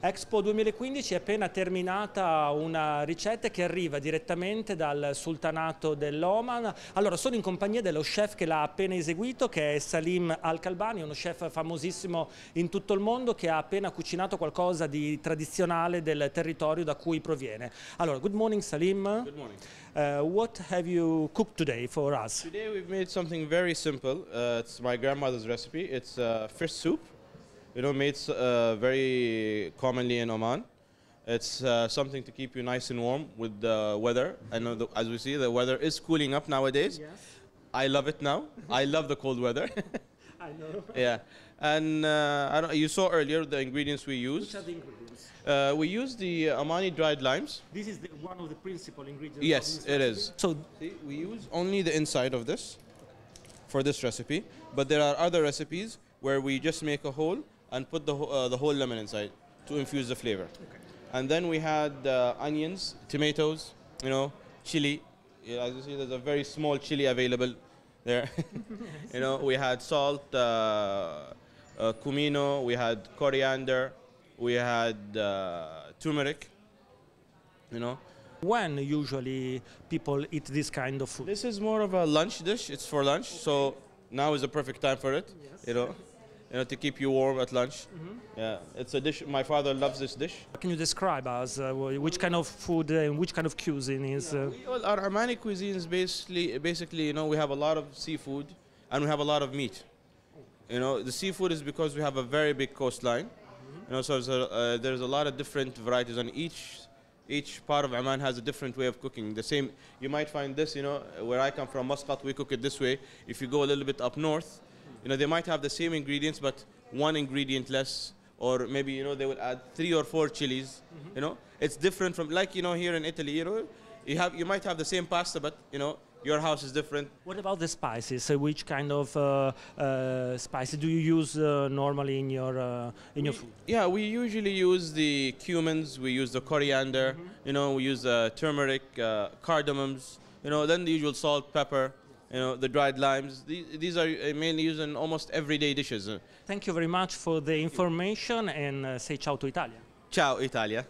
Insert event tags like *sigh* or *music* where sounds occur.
Expo 2015 è appena terminata una ricetta che arriva direttamente dal sultanato dell'Oman. Allora, sono in compagnia dello chef che l'ha appena eseguito, che è Salim Al-Kalbani, uno chef famosissimo in tutto il mondo che ha appena cucinato qualcosa di tradizionale del territorio da cui proviene. Allora, good morning Salim. Good morning. Uh, what have you cooked today for us? Today we've made something very simple. Uh, it's my grandmother's recipe. It's uh, fish soup. you know, it's uh, very commonly in Oman. It's uh, something to keep you nice and warm with the weather. I know, the, as we see, the weather is cooling up nowadays. Yes. I love it now. I love the cold weather. *laughs* I know. Yeah. And uh, you saw earlier the ingredients we used. Which are the ingredients? Uh, we use the Amani dried limes. This is the, one of the principal ingredients. Yes, it is. So See, we use only the inside of this for this recipe, but there are other recipes where we just make a hole and put the, uh, the whole lemon inside to infuse the flavor. Okay. And then we had uh, onions, tomatoes, you know, chili. Yeah, as you see, there's a very small chili available there. *laughs* *laughs* you know, we had salt, uh, uh, cumino, we had coriander, we had uh, turmeric, you know. When usually people eat this kind of food? This is more of a lunch dish. It's for lunch, okay. so now is the perfect time for it. Yes. You know. *laughs* you know, to keep you warm at lunch. Mm -hmm. Yeah, it's a dish. My father loves this dish. Can you describe us uh, which kind of food uh, and which kind of cuisine is? Uh, yeah, we, well, our Omani cuisine is basically, basically, you know, we have a lot of seafood and we have a lot of meat. You know, the seafood is because we have a very big coastline. Mm -hmm. You know, so there's a, uh, there's a lot of different varieties, On each each part of Oman has a different way of cooking. The same, you might find this, you know, where I come from, Muscat, we cook it this way. If you go a little bit up north, you know, they might have the same ingredients, but one ingredient less, or maybe, you know, they will add three or four chilies, mm -hmm. you know. It's different from, like, you know, here in Italy, you know, you, have, you might have the same pasta, but, you know, your house is different. What about the spices? So which kind of uh, uh, spices do you use uh, normally in your uh, in we, your food? Yeah, we usually use the cumins. We use the coriander. Mm -hmm. You know, we use uh, turmeric, uh, cardamoms. You know, then the usual salt, pepper you know, the dried limes. These, are uh, mainly used in almost everyday dishes. Thank you very much for the information and uh, say ciao to Italia. Ciao Italia.